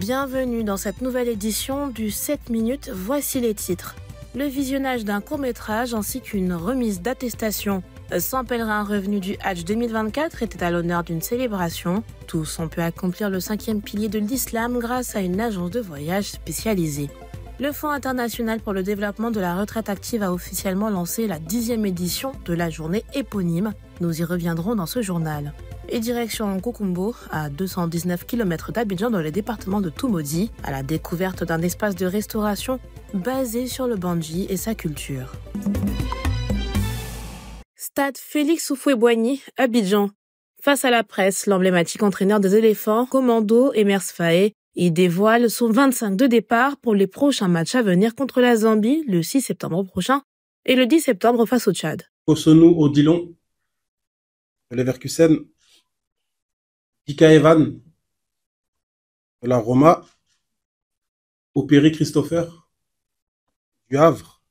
Bienvenue dans cette nouvelle édition du 7 minutes, voici les titres. Le visionnage d'un court métrage ainsi qu'une remise d'attestation. 100 pèlerins revenus du Hajj 2024 était à l'honneur d'une célébration. Tous ont pu accomplir le cinquième pilier de l'islam grâce à une agence de voyage spécialisée. Le Fonds international pour le développement de la retraite active a officiellement lancé la dixième édition de la journée éponyme. Nous y reviendrons dans ce journal et direction Kokumbo, à 219 km d'Abidjan dans le département de Toumodi, à la découverte d'un espace de restauration basé sur le banji et sa culture. Stade Félix Oufoué-Boigny, Abidjan. Face à la presse, l'emblématique entraîneur des éléphants, Commando et Faye, il dévoile son 25 de départ pour les prochains matchs à venir contre la Zambie le 6 septembre prochain et le 10 septembre face au Tchad. Odilon, Leverkusen, Dika Evan de la Roma, Opéry Christopher du Havre,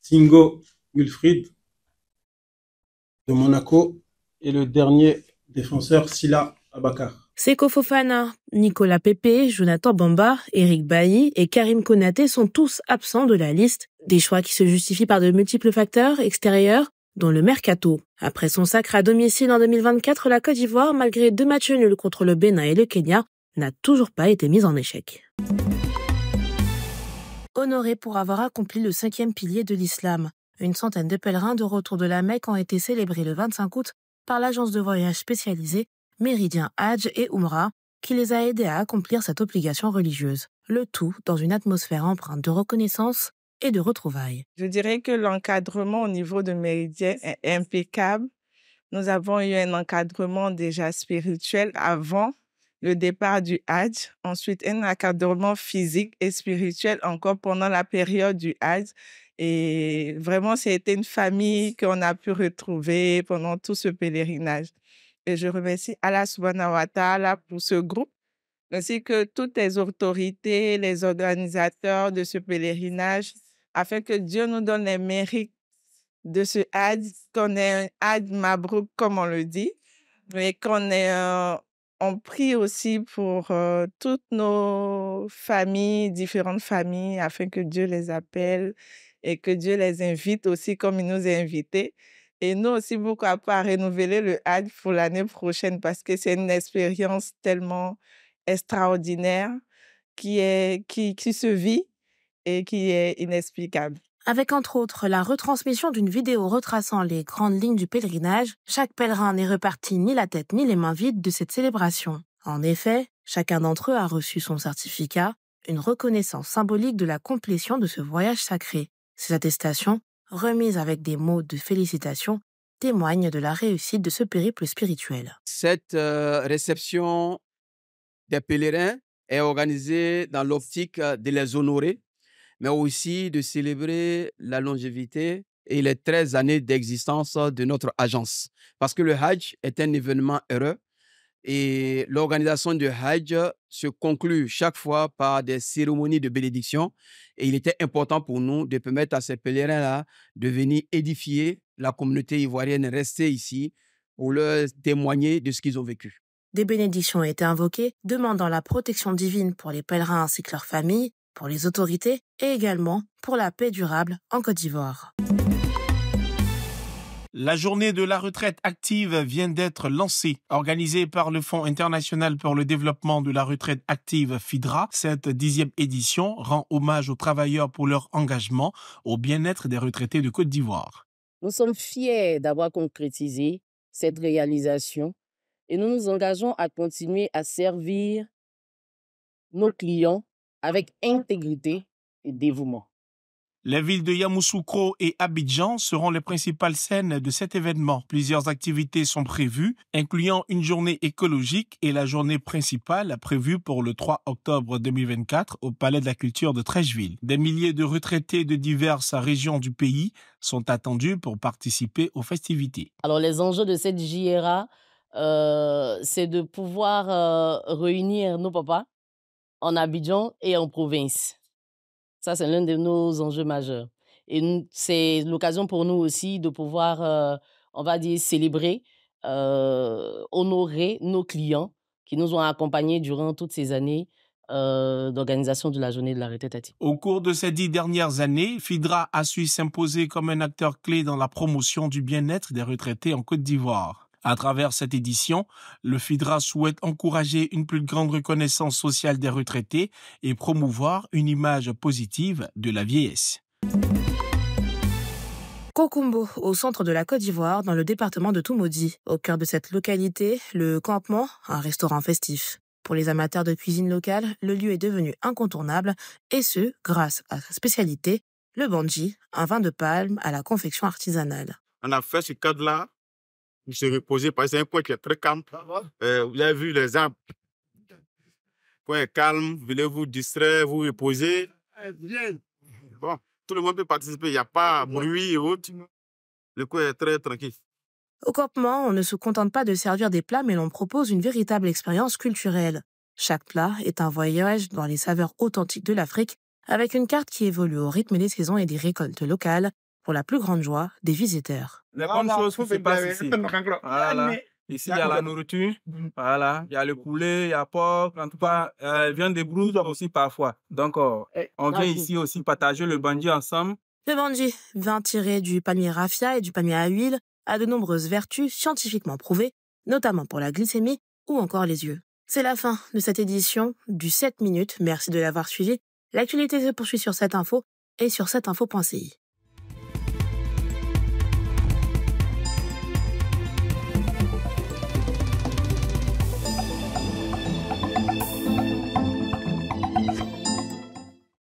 Singo Wilfried de Monaco et le dernier défenseur Sila Abakar. Seko Fofana, Nicolas Pepe, Jonathan Bamba, Eric Bailly et Karim Konate sont tous absents de la liste. Des choix qui se justifient par de multiples facteurs extérieurs, dont le mercato. Après son sacre à domicile en 2024, la Côte d'Ivoire, malgré deux matchs nuls contre le Bénin et le Kenya, n'a toujours pas été mise en échec. Honoré pour avoir accompli le cinquième pilier de l'islam, une centaine de pèlerins de retour de la Mecque ont été célébrés le 25 août par l'agence de voyage spécialisée Méridien Hajj et Umrah, qui les a aidés à accomplir cette obligation religieuse. Le tout dans une atmosphère empreinte de reconnaissance, et de retrouvailles. Je dirais que l'encadrement au niveau de Méridien est impeccable. Nous avons eu un encadrement déjà spirituel avant le départ du Hajj, ensuite un encadrement physique et spirituel encore pendant la période du Hajj. Et vraiment, c'était une famille qu'on a pu retrouver pendant tout ce pèlerinage. Et je remercie Allah subhanahu wa ta'ala pour ce groupe, ainsi que toutes les autorités, les organisateurs de ce pèlerinage afin que Dieu nous donne les mérites de ce had, qu'on ait un had mabrouk, comme on le dit, mais qu'on ait euh, on prie aussi pour euh, toutes nos familles, différentes familles, afin que Dieu les appelle et que Dieu les invite aussi comme il nous a invités. Et nous aussi, pourquoi pas renouveler le had pour l'année prochaine parce que c'est une expérience tellement extraordinaire qui, est, qui, qui se vit et qui est inexplicable. Avec entre autres la retransmission d'une vidéo retraçant les grandes lignes du pèlerinage, chaque pèlerin n'est reparti ni la tête ni les mains vides de cette célébration. En effet, chacun d'entre eux a reçu son certificat, une reconnaissance symbolique de la complétion de ce voyage sacré. Ces attestations, remises avec des mots de félicitations, témoignent de la réussite de ce périple spirituel. Cette euh, réception des pèlerins est organisée dans l'optique euh, de les honorer mais aussi de célébrer la longévité et les 13 années d'existence de notre agence. Parce que le Hajj est un événement heureux et l'organisation du Hajj se conclut chaque fois par des cérémonies de bénédiction. Et il était important pour nous de permettre à ces pèlerins-là de venir édifier la communauté ivoirienne restée ici pour leur témoigner de ce qu'ils ont vécu. Des bénédictions ont été invoquées, demandant la protection divine pour les pèlerins ainsi que leurs familles, pour les autorités et également pour la paix durable en Côte d'Ivoire. La journée de la retraite active vient d'être lancée, organisée par le Fonds international pour le développement de la retraite active FIDRA. Cette dixième édition rend hommage aux travailleurs pour leur engagement au bien-être des retraités de Côte d'Ivoire. Nous sommes fiers d'avoir concrétisé cette réalisation et nous nous engageons à continuer à servir nos clients avec intégrité et dévouement. Les villes de Yamoussoukro et Abidjan seront les principales scènes de cet événement. Plusieurs activités sont prévues, incluant une journée écologique et la journée principale prévue pour le 3 octobre 2024 au Palais de la Culture de Trècheville. Des milliers de retraités de diverses régions du pays sont attendus pour participer aux festivités. Alors les enjeux de cette jira euh, c'est de pouvoir euh, réunir nos papas, en Abidjan et en province. Ça, c'est l'un de nos enjeux majeurs. Et c'est l'occasion pour nous aussi de pouvoir, euh, on va dire, célébrer, euh, honorer nos clients qui nous ont accompagnés durant toutes ces années euh, d'organisation de la journée de la retraite Au cours de ces dix dernières années, FIDRA a su s'imposer comme un acteur clé dans la promotion du bien-être des retraités en Côte d'Ivoire. À travers cette édition, le FIDRA souhaite encourager une plus grande reconnaissance sociale des retraités et promouvoir une image positive de la vieillesse. Kokumbo, au centre de la Côte d'Ivoire, dans le département de Toumodi. Au cœur de cette localité, le campement, un restaurant festif. Pour les amateurs de cuisine locale, le lieu est devenu incontournable, et ce, grâce à sa spécialité, le banji, un vin de palme à la confection artisanale. On a fait ce cadre-là vous se reposer. Parce que c'est un coin qui est très calme. Euh, vous avez vu les arbres. Coin calme, voulez vous distraire, vous reposer. Eh, eh, bon, tout le monde peut participer. Il n'y a pas de bruit Le coin est très tranquille. Au campement, on ne se contente pas de servir des plats, mais l'on propose une véritable expérience culturelle. Chaque plat est un voyage dans les saveurs authentiques de l'Afrique, avec une carte qui évolue au rythme des saisons et des récoltes locales, pour la plus grande joie des visiteurs. Les bonnes choses se passent ici. Ici, il y a la nourriture, mm. voilà, il y a le mm. poulet, il y a le porc, en tout cas, euh, vient des aussi parfois. Donc, oh, eh, on vient ici aussi partager le bandit ensemble. Le bandit, vin tiré du palmier raffia et du palmier à huile, a de nombreuses vertus scientifiquement prouvées, notamment pour la glycémie ou encore les yeux. C'est la fin de cette édition du 7 minutes. Merci de l'avoir suivi. L'actualité se poursuit sur cette info et sur 7info.ci.